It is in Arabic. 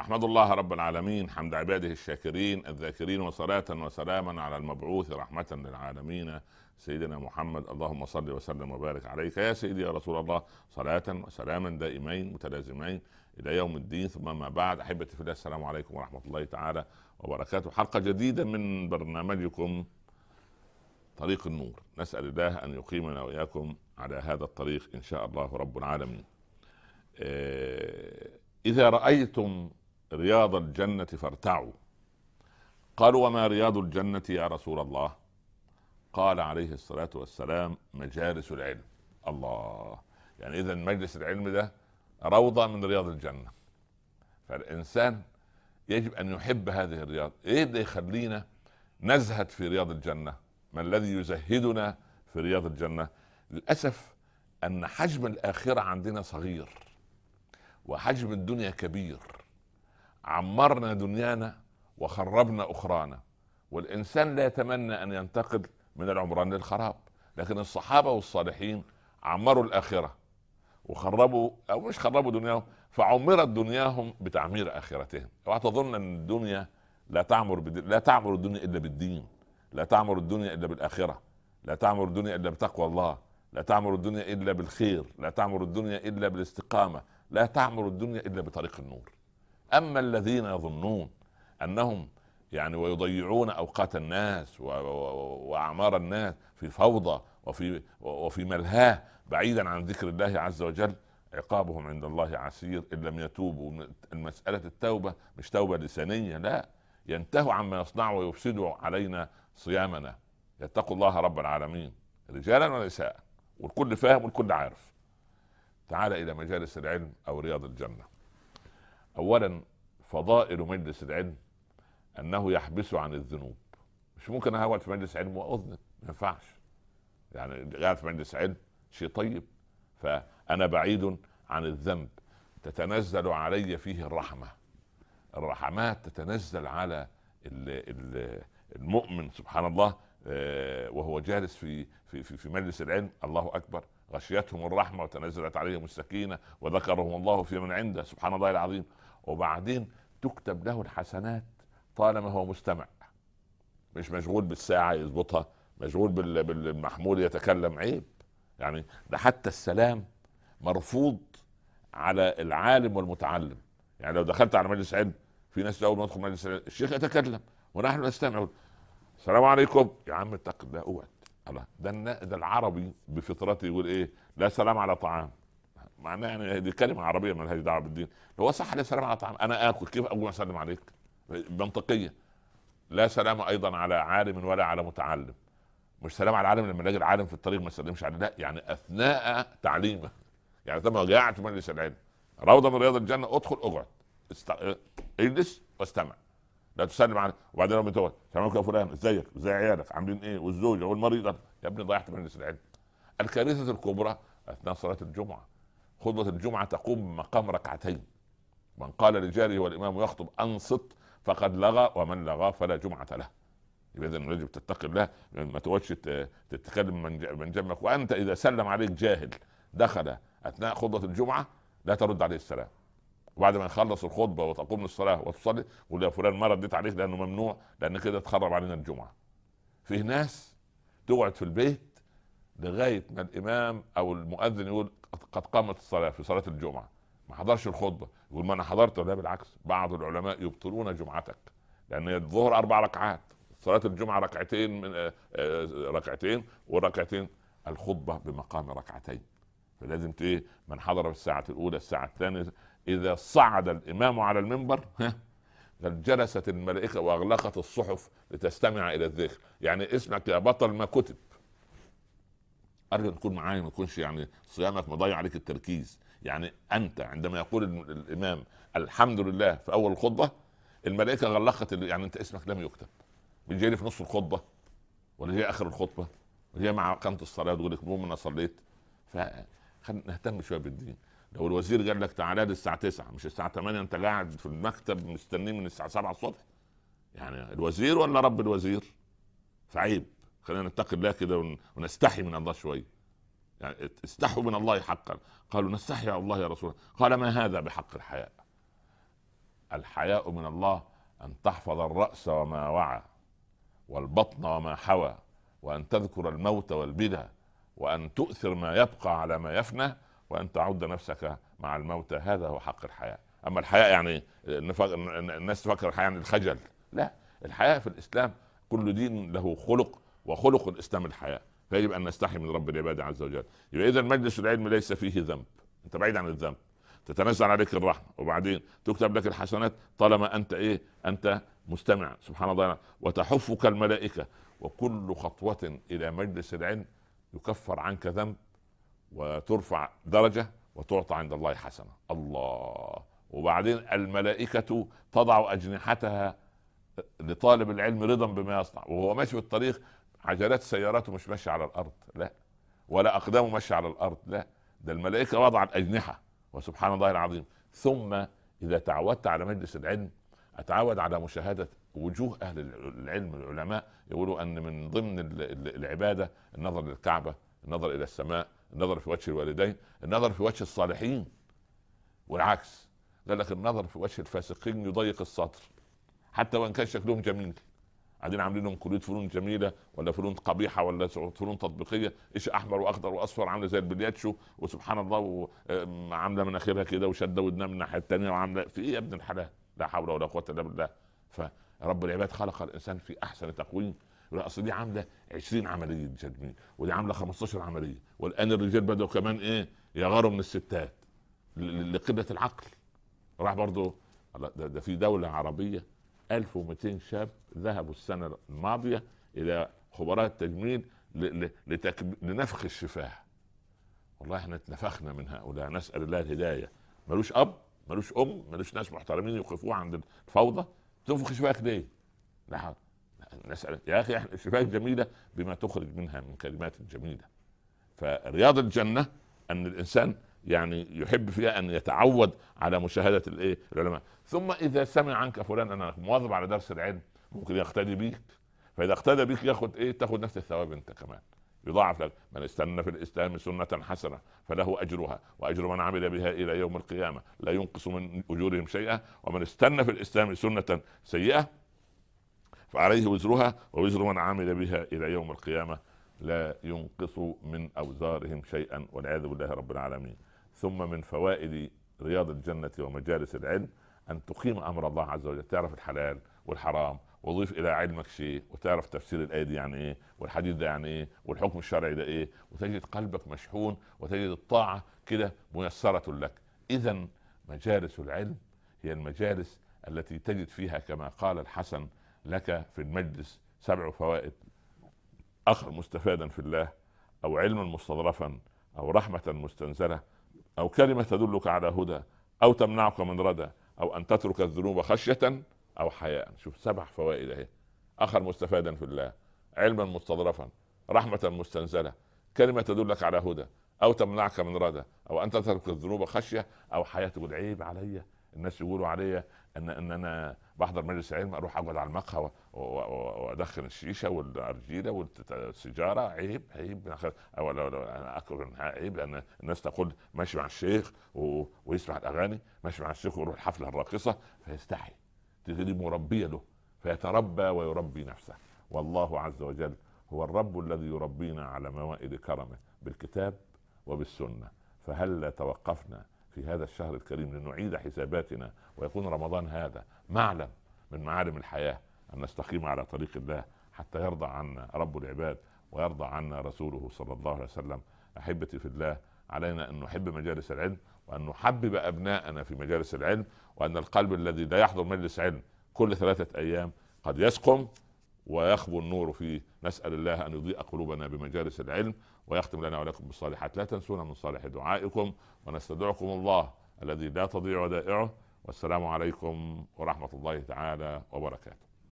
أحمد الله رب العالمين حمد عباده الشاكرين الذاكرين وصلاة وسلاما على المبعوث رحمة للعالمين سيدنا محمد اللهم صل وسلم وبارك عليك يا سيدي يا رسول الله صلاة وسلاما دائمين متلازمين إلى يوم الدين ثم ما بعد أحبتي في الله السلام عليكم ورحمة الله تعالى وبركاته حلقة جديدة من برنامجكم طريق النور نسأل الله أن يقيمنا وإياكم على هذا الطريق إن شاء الله رب العالمين آه، إذا رأيتم رياض الجنة فارتعوا قالوا وما رياض الجنة يا رسول الله قال عليه الصلاة والسلام مجالس العلم الله يعني إذا مجلس العلم ده روضة من رياض الجنة فالإنسان يجب أن يحب هذه الرياض إيه اللي يخلينا نزهد في رياض الجنة ما الذي يزهدنا في رياض الجنة للأسف أن حجم الآخرة عندنا صغير وحجم الدنيا كبير عمرنا دنيانا وخربنا اخرانا والانسان لا يتمنى ان ينتقل من العمران للخراب لكن الصحابه والصالحين عمروا الاخره وخربوا او مش خربوا دنياهم فعمرت دنياهم بتعمير اخرتهم اوعى تظن ان الدنيا لا تعمر بدي... لا تعمر الدنيا الا بالدين لا تعمر الدنيا الا بالاخره لا تعمر الدنيا الا بتقوى الله لا تعمر الدنيا الا بالخير لا تعمر الدنيا الا بالاستقامه لا تعمر الدنيا الا بطريق النور اما الذين يظنون انهم يعني ويضيعون اوقات الناس واعمار الناس في فوضى وفي وفي ملهاه بعيدا عن ذكر الله عز وجل عقابهم عند الله عسير ان لم يتوبوا مساله التوبه مش توبه لسانيه لا ينتهوا عما يصنعوا ويفسدوا علينا صيامنا يتقوا الله رب العالمين رجالا ونساء والكل فاهم والكل عارف تعال الى مجالس العلم او رياض الجنه اولا فضائل مجلس العلم انه يحبس عن الذنوب مش ممكن اقعد في مجلس علم واذنب ما ينفعش يعني قاعد في مجلس علم شيء طيب فانا بعيد عن الذنب تتنزل علي فيه الرحمه الرحمات تتنزل على المؤمن سبحان الله آه، وهو جالس في في في, في مجلس العلم الله اكبر غشيتهم الرحمه وتنزلت عليهم السكينه وذكرهم الله في من عنده سبحان الله العظيم وبعدين تكتب له الحسنات طالما هو مستمع مش مشغول بالساعه يظبطها مشغول بالمحمول يتكلم عيب يعني ده حتى السلام مرفوض على العالم والمتعلم يعني لو دخلت على مجلس علم في ناس اول ما ادخل مجلس علم الشيخ يتكلم ونحن نستمع السلام عليكم يا عم اتق الله اوعد الله ده ده العربي بفطرته يقول ايه لا سلام على طعام معناه يعني دي كلمه عربيه مالهاش دعوه بالدين هو صح لا سلام على طعام انا اكل كيف اقوم اسلم عليك منطقيه لا سلام ايضا على عالم ولا على متعلم مش سلام على العالم لما الاقي العالم في الطريق ما يسلمش عليه لا يعني اثناء تعليمه يعني طب قاعد في مجلس العلم روضه من رياض الجنه ادخل اقعد اجلس واستمع لا تسلم على وبعدين لما تقعد السلام عليكم يا فلان ازيك ازي عيالك عاملين ايه والزوجه والمريض يا ابني ضيعت مجلس العلم الكارثه الكبرى اثناء صلاه الجمعه خطبه الجمعه تقوم مقام ركعتين من قال لجاره والامام يخطب انصت فقد لغى ومن لغى فلا جمعه له اذا يجب تتقي الله ما تقعدش تتكلم من من جنبك وانت اذا سلم عليك جاهل دخل اثناء خطبه الجمعه لا ترد عليه السلام وبعد ما يخلص الخطبه وتقوم للصلاه وتصلي يقول يا فلان ما رديت عليك لانه ممنوع لان كده تخرب علينا الجمعه. في ناس تقعد في البيت لغايه ما الامام او المؤذن يقول قد قامت الصلاه في صلاه الجمعه ما حضرش الخطبه يقول ما انا حضرت ولا بالعكس بعض العلماء يبطلون جمعتك لان الظهر اربع ركعات صلاه الجمعه ركعتين من آه، آه، ركعتين وركعتين الخطبه بمقام ركعتين فلازم ايه من حضر في الساعه الاولى الساعه الثانيه اذا صعد الامام على المنبر قد جلست الملائكة وأغلقت الصحف لتستمع إلى الذكر يعني اسمك يا بطل ما كتب أرجو تكون معايا ما تكونش يعني صيامك مضيع عليك التركيز يعني أنت عندما يقول الإمام الحمد لله في أول الخطبة الملائكة غلقت يعني أنت اسمك لم يكتب مش جاي في نص الخطبة ولا جاي آخر الخطبة ولا جاي مع إقامة الصلاة تقول لك مو أنا صليت ف نهتم شوية بالدين لو الوزير قال لك تعالى لي الساعه 9 مش الساعه 8 انت قاعد في المكتب مستنيه من الساعه 7 الصبح يعني الوزير ولا رب الوزير فعيب خلينا نتقي الله كده ونستحي من الله شويه يعني استحوا من الله حقا قالوا نستحي يا الله يا رسول الله قال ما هذا بحق الحياء الحياء من الله ان تحفظ الراس وما وعى والبطن وما حوى وان تذكر الموت والبدا وان تؤثر ما يبقى على ما يفنى وان تعد نفسك مع الموتى هذا هو حق الحياه اما الحياه يعني الناس تفكر الحياه يعني الخجل لا الحياه في الاسلام كل دين له خلق وخلق الاسلام الحياه فيجب ان نستحي من رب العباد عز وجل يبقى اذا مجلس العلم ليس فيه ذنب انت بعيد عن الذنب تتنزل عليك الرحمه وبعدين تكتب لك الحسنات طالما انت ايه انت مستمع سبحان الله وتحفك الملائكه وكل خطوه الى مجلس العلم يكفر عنك ذنب وترفع درجه وتعطى عند الله حسنه الله وبعدين الملائكه تضع اجنحتها لطالب العلم رضا بما يصنع وهو ماشي في الطريق عجلات سياراته مش ماشيه على الارض لا ولا اقدامه ماشيه على الارض لا ده الملائكه وضعت اجنحه وسبحان الله العظيم ثم اذا تعودت على مجلس العلم اتعود على مشاهده وجوه اهل العلم العلماء يقولوا ان من ضمن العباده النظر للكعبه النظر الى السماء النظر في وجه الوالدين النظر في وجه الصالحين والعكس قال لك النظر في وجه الفاسقين يضيق السطر حتى وان كان شكلهم جميل قاعدين عاملين لهم كليه فنون جميله ولا فنون قبيحه ولا فنون تطبيقيه ايش احمر واخضر واصفر عامله زي البلياتشو وسبحان الله عامله مناخيرها كده وشاده ودنها من الناحيه الثانيه وعامله في ايه يا ابن الحلال لا حول ولا قوه الا بالله فرب العباد خلق الانسان في احسن تقويم لا اصل دي عامله 20 عمليه تجميل ودي عامله 15 عمليه والان الرجال بداوا كمان ايه يغاروا من الستات لقله العقل راح برضه ده, ده في دوله عربيه 1200 شاب ذهبوا السنه الماضيه الى خبراء التجميل لنفخ الشفاه والله احنا اتنفخنا من هؤلاء نسال الله الهدايه ملوش اب ملوش ام ملوش ناس محترمين يوقفوه عند الفوضى تنفخ شفاك ليه؟ لا حول نسال يا اخي احنا يعني الشفاء الجميله بما تخرج منها من كلمات جميله فرياض الجنه ان الانسان يعني يحب فيها ان يتعود على مشاهده الايه العلماء ثم اذا سمع عنك فلان انا مواظب على درس العلم ممكن يقتدي بيك فاذا اقتدى بيك ياخد ايه تاخد نفس الثواب انت كمان يضاعف لك من استنى في الاسلام سنه حسنه فله اجرها واجر من عمل بها الى يوم القيامه لا ينقص من اجورهم شيئا ومن استنى في الاسلام سنه سيئه فعليه وزرها ووزر من عمل بها الى يوم القيامه لا ينقص من اوزارهم شيئا والعياذ بالله رب العالمين ثم من فوائد رياض الجنه ومجالس العلم ان تقيم امر الله عز وجل تعرف الحلال والحرام وضيف الى علمك شيء وتعرف تفسير الايه دي يعني ايه والحديث ده يعني ايه والحكم الشرعي ده ايه وتجد قلبك مشحون وتجد الطاعه كده ميسره لك اذا مجالس العلم هي المجالس التي تجد فيها كما قال الحسن لك في المجلس سبع فوائد اخا مستفادا في الله او علما مستظرفا او رحمه مستنزله او كلمه تدلك على هدى او تمنعك من ردى او ان تترك الذنوب خشيه او حياء شوف سبع فوائد اهي اخا مستفادا في الله علما مستظرفا رحمه مستنزله كلمه تدلك على هدى او تمنعك من ردى او ان تترك الذنوب خشيه او حياه تقول عيب عليا الناس يقولوا عليا ان ان انا بحضر مجلس علم اروح اقعد على المقهى وادخن الشيشه والارجيله والسيجاره عيب عيب او انا اكل عيب لان الناس تقول ماشي مع الشيخ و... ويسمع الاغاني ماشي مع الشيخ ويروح الحفله الراقصه فيستحي تجري مربيه له فيتربى ويربي نفسه والله عز وجل هو الرب الذي يربينا على موائد كرمه بالكتاب وبالسنه فهل توقفنا في هذا الشهر الكريم لنعيد حساباتنا ويكون رمضان هذا معلم من معالم الحياه ان نستقيم على طريق الله حتى يرضى عنا رب العباد ويرضى عنا رسوله صلى الله عليه وسلم احبتي في الله علينا ان نحب مجالس العلم وان نحبب ابناءنا في مجالس العلم وان القلب الذي لا يحضر مجلس علم كل ثلاثه ايام قد يسقم ويخبو النور فيه نسال الله ان يضيء قلوبنا بمجالس العلم ويختم لنا ولكم بالصالحات لا تنسونا من صالح دعائكم ونستدعكم الله الذي لا تضيع ودائعه والسلام عليكم ورحمه الله تعالى وبركاته